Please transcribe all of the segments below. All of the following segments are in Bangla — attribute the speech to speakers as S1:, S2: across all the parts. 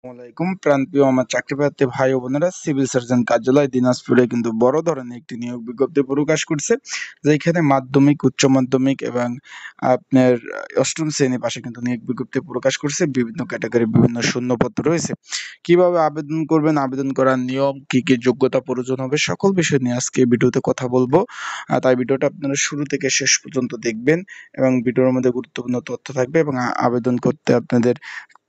S1: আসসালামাইকুম প্রাণপ্রিয় আমার চাকরি প্রার্থী ভাই ও বোনেরা সিভিল সার্জন কার্যালয় দিনাজপুরে কিন্তু বড় ধরনের একটি নিয়োগ বিজ্ঞপ্তি প্রকাশ করছে যেখানে মাধ্যমিক উচ্চ মাধ্যমিক এবং আপনার অষ্টম শ্রেণীর পাশে কিন্তু নিয়োগ বিজ্ঞপ্তি প্রকাশ করছে বিভিন্ন ক্যাটাগরি বিভিন্ন শূন্যপদ রয়েছে কিভাবে আবেদন করবেন আবেদন করার নিয়ম কি কি যোগ্যতা প্রয়োজন হবে সকল বিষয় নিয়ে আজকে ভিডিওতে কথা বলবো তাই ভিডিওটা আপনারা শুরু থেকে শেষ পর্যন্ত দেখবেন এবং ভিডিওর মধ্যে গুরুত্বপূর্ণ তথ্য থাকবে এবং আবেদন করতে আপনাদের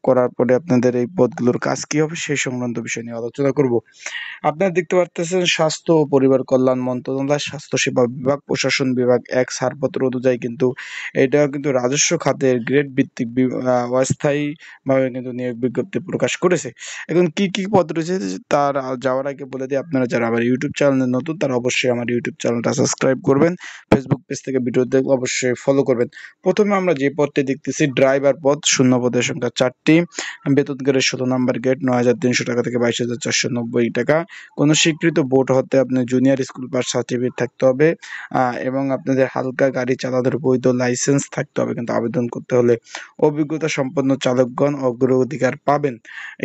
S1: করার পরে আপনাদের এই পদগুলোর কাজ কি হবে সেই সংক্রান্ত বিষয় নিয়ে আলোচনা করব আপনারা দেখতে পারতেছেন স্বাস্থ্য ও পরিবার কল্যাণ মন্ত্রণালয় স্বাস্থ্যসেবা বিভাগ প্রশাসন বিভাগ এক ছাড়পত্র অনুযায়ী কিন্তু এটা কিন্তু রাজস্ব খাতের গ্রেড ভিত্তিক অস্থায়ীভাবে কিন্তু নিয়োগ বিজ্ঞপ্তি প্রকাশ করেছে এখন কি কি পদ রয়েছে তার যাওয়ার আগে বলে দিই আপনারা যারা আমার ইউটিউব চ্যানেলে নতুন তারা অবশ্যই আমার ইউটিউব চ্যানেলটা সাবস্ক্রাইব করবেন ফেসবুক পেজ থেকে ভিডিও দেখলে অবশ্যই ফলো করবেন প্রথমে আমরা যে পদটি দেখতেছি ড্রাইভার পদ শূন্য পদের সংখ্যা চারটি পঁয়ষট্টি বেতন গেটের ষোলো নম্বর গেট নয় হাজার তিনশো টাকা থেকে বাইশ হাজার চারশো নব্বই টাকা কোনো স্বীকৃত বোর্ড হতে আপনার জুনিয়র স্কুল পাস সার্টিফিকেট থাকতে হবে এবং আপনাদের হালকা গাড়ি চালানোর বৈধ লাইসেন্স থাকতে হবে কিন্তু আবেদন করতে হলে অভিজ্ঞতা সম্পন্ন চালকগণ অগ্র অধিকার পাবেন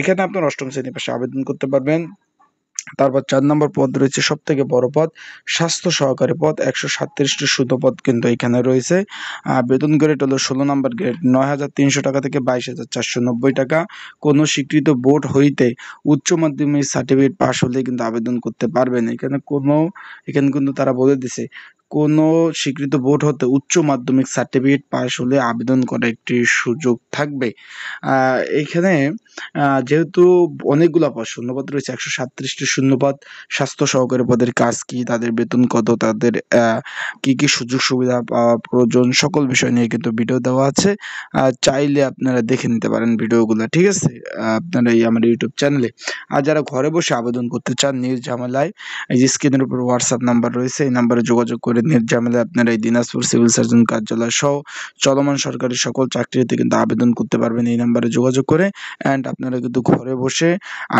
S1: এখানে আপনার অষ্টম শ্রেণী পাশে আবেদন করতে পারবেন তারপর চার নম্বর পদ রয়েছে সব থেকে বড় পদ স্বাস্থ্য সহকারী পদ একশো সাতত্রিশটি শুধু পদ কিন্তু এখানে রয়েছে বেতন গ্রেড হলো ষোলো নম্বর গ্রেড নয় হাজার তিনশো টাকা থেকে বাইশ হাজার চারশো নব্বই টাকা কোনো স্বীকৃত বোর্ড হইতে উচ্চ মাধ্যমিক সার্টিফিকেট পাশ হলে কিন্তু আবেদন করতে পারবেন এখানে কোনো এখানে কিন্তু তারা বলে দিছে কোনো স্বীকৃত বোর্ড হতে উচ্চ মাধ্যমিক সার্টিফিকেট পাশ হলে আবেদন করার একটি সুযোগ থাকবে এখানে যেহেতু অনেকগুলো পদ শূন্যপদ রয়েছে একশো সাতত্রিশটি শূন্যপদ স্বাস্থ্য সহকারী পদের কাজ কি তাদের বেতন কত তাদের কি কি সুযোগ সুবিধা পাওয়া প্রয়োজন সকল বিষয় নিয়ে কিন্তু ভিডিও দেওয়া আছে চাইলে আপনারা দেখে নিতে পারেন ভিডিওগুলো ঠিক আছে আপনারা এই আমার ইউটিউব চ্যানেলে আর যারা ঘরে বসে আবেদন করতে চান নিজ ঝামেলায় এই যে স্ক্রিনের উপর হোয়াটসঅ্যাপ নাম্বার রয়েছে এই নাম্বারে যোগাযোগ করে নিয়োগ জামেলা আপনারা এই দিনাজপুর সিভিল সার্জন কার্যালয় সহ চলমান সরকারি সকল চাকরিতে কিন্তু আবেদন করতে পারবেন এই নাম্বারে যোগাযোগ করে অ্যান্ড আপনারা কিন্তু ঘরে বসে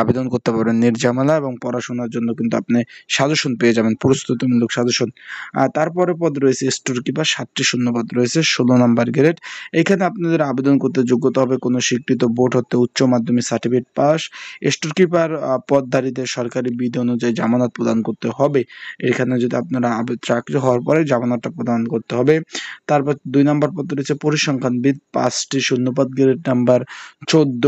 S1: আবেদন করতে পারবেন জামেলা এবং পড়াশোনার জন্য কিন্তু আপনি সাজেশন পেয়ে যাবেন প্রস্তুতিমূলক সাজেশন আর তারপরে পদ রয়েছে স্টোর কিপার সাতটি শূন্য পদ রয়েছে ষোলো নাম্বার গ্রেড এখানে আপনাদের আবেদন করতে যোগ্যতা হবে কোনো স্বীকৃত বোর্ড হতে উচ্চ মাধ্যমিক সার্টিফিকেট পাস স্টোর কিপার পদধারীদের সরকারি বিধি অনুযায়ী জামানত প্রদান করতে হবে এখানে যদি আপনারা চাকরি হওয়ার হওয়ার পরে জামানতটা প্রদান করতে হবে তারপর দুই নম্বর পদ রয়েছে পরিসংখ্যানবিদ পাঁচটি শূন্যপদ গ্রেড নাম্বার চোদ্দ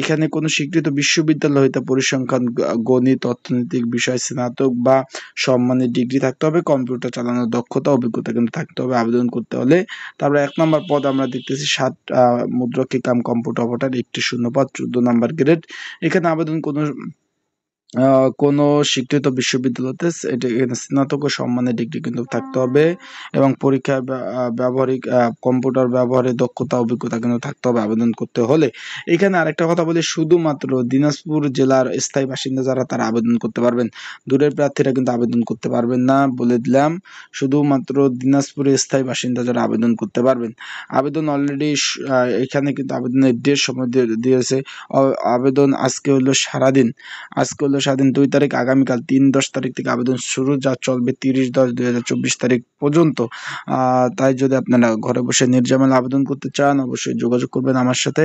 S1: এখানে কোনো স্বীকৃত বিশ্ববিদ্যালয় হইতে পরিসংখ্যান গণিত অর্থনৈতিক বিষয় স্নাতক বা সম্মানের ডিগ্রি থাকতে হবে কম্পিউটার চালানোর দক্ষতা অভিজ্ঞতা কিন্তু থাকতে হবে আবেদন করতে হলে তারপরে এক নম্বর পদ আমরা দেখতেছি সাত মুদ্রকি কাম কম্পিউটার অপারেটর একটি শূন্য পদ চোদ্দ নম্বর গ্রেড এখানে আবেদন কোনো কোন স্বীকৃত বিশ্ববিদ্যালয়তে এটি স্নাতক সম্মানের ডিগ্রি কিন্তু থাকতে হবে এবং পরীক্ষা ব্যবহারিক কম্পিউটার ব্যবহারে দক্ষতা অভিজ্ঞতা কিন্তু থাকতে হবে আবেদন করতে হলে এখানে আরেকটা কথা বলি শুধুমাত্র দিনাজপুর জেলার স্থায়ী বাসিন্দা যারা তারা আবেদন করতে পারবেন দূরের প্রার্থীরা কিন্তু আবেদন করতে পারবেন না বলে দিলাম শুধুমাত্র দিনাজপুরের স্থায়ী বাসিন্দা যারা আবেদন করতে পারবেন আবেদন অলরেডি এখানে কিন্তু আবেদনের ডেট সময় দিয়েছে আবেদন আজকে হলো সারাদিন আজকে হলো চলবে স্বাধীন দুই তারিখ আগামীকাল তিন দশ তারিখ থেকে আবেদন শুরু যা চলবে তিরিশ দশ দুই হাজার চব্বিশ তারিখ পর্যন্ত তাই যদি আপনারা ঘরে বসে নির্জামেল আবেদন করতে চান অবশ্যই যোগাযোগ করবেন আমার সাথে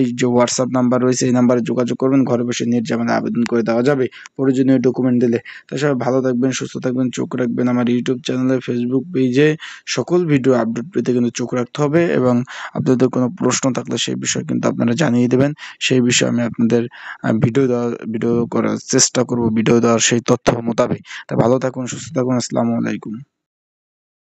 S1: এই যে হোয়াটসঅ্যাপ নাম্বার রয়েছে এই নাম্বারে যোগাযোগ করবেন ঘরে বসে নির্জামেল আবেদন করে দেওয়া যাবে প্রয়োজনীয় ডকুমেন্ট দিলে তাছাড়া সবাই ভালো থাকবেন সুস্থ থাকবেন চোখ রাখবেন আমার ইউটিউব চ্যানেলে ফেসবুক পেজে সকল ভিডিও আপডেট পেতে কিন্তু চোখ রাখতে হবে এবং আপনাদের কোনো প্রশ্ন থাকলে সেই বিষয়ে কিন্তু আপনারা জানিয়ে দেবেন সেই বিষয়ে আমি আপনাদের ভিডিও দেওয়া ভিডিও করার চেষ্টা করব ভিডিও দেওয়ার সেই তথ্য মোতাবেক তা ভালো থাকুন সুস্থ থাকুন আসসালামু আলাইকুম